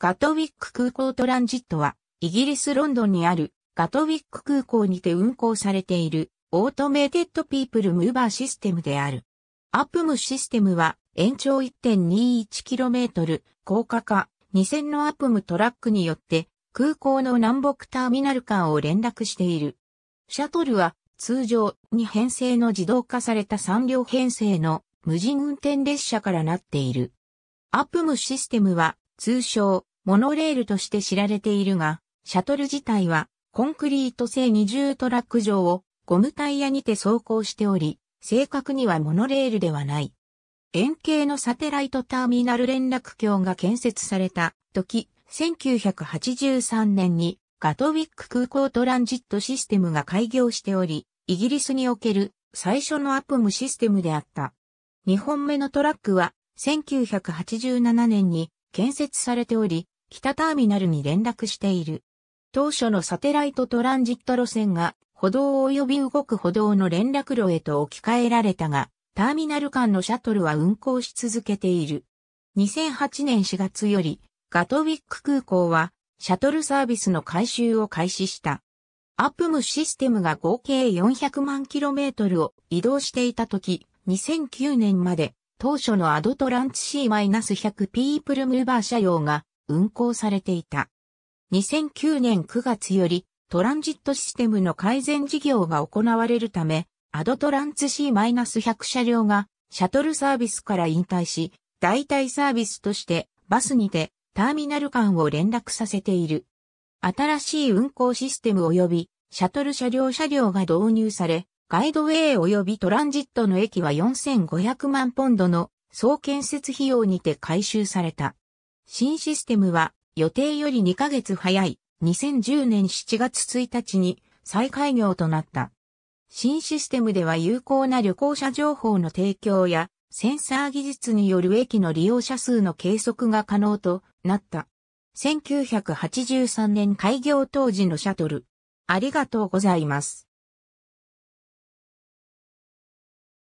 ガトウィック空港トランジットは、イギリス・ロンドンにあるガトウィック空港にて運航されているオートメーテッド・ピープル・ムーバーシステムである。アップムシステムは延長 1.21km 高架化2000のアップムトラックによって空港の南北ターミナル間を連絡している。シャトルは通常に編成の自動化された3両編成の無人運転列車からなっている。アップムシステムは通称モノレールとして知られているが、シャトル自体はコンクリート製二重トラック上をゴムタイヤにて走行しており、正確にはモノレールではない。円形のサテライトターミナル連絡橋が建設された時、1983年にガトウィック空港トランジットシステムが開業しており、イギリスにおける最初のアプムシステムであった。2本目のトラックは1987年に建設されており、北ターミナルに連絡している。当初のサテライトトランジット路線が歩道及び動く歩道の連絡路へと置き換えられたが、ターミナル間のシャトルは運行し続けている。2008年4月より、ガトウィック空港は、シャトルサービスの改修を開始した。アップムシステムが合計400万キロメートルを移動していた時、2009年まで、当初のアドトランツ C-100 ピープルムーバー車用が運行されていた。2009年9月よりトランジットシステムの改善事業が行われるため、アドトランツ C-100 車両がシャトルサービスから引退し、代替サービスとしてバスにてターミナル間を連絡させている。新しい運行システム及びシャトル車両車両が導入され、ガイドウェイ及びトランジットの駅は4500万ポンドの総建設費用にて改修された。新システムは予定より2ヶ月早い2010年7月1日に再開業となった。新システムでは有効な旅行者情報の提供やセンサー技術による駅の利用者数の計測が可能となった。1983年開業当時のシャトル。ありがとうございます。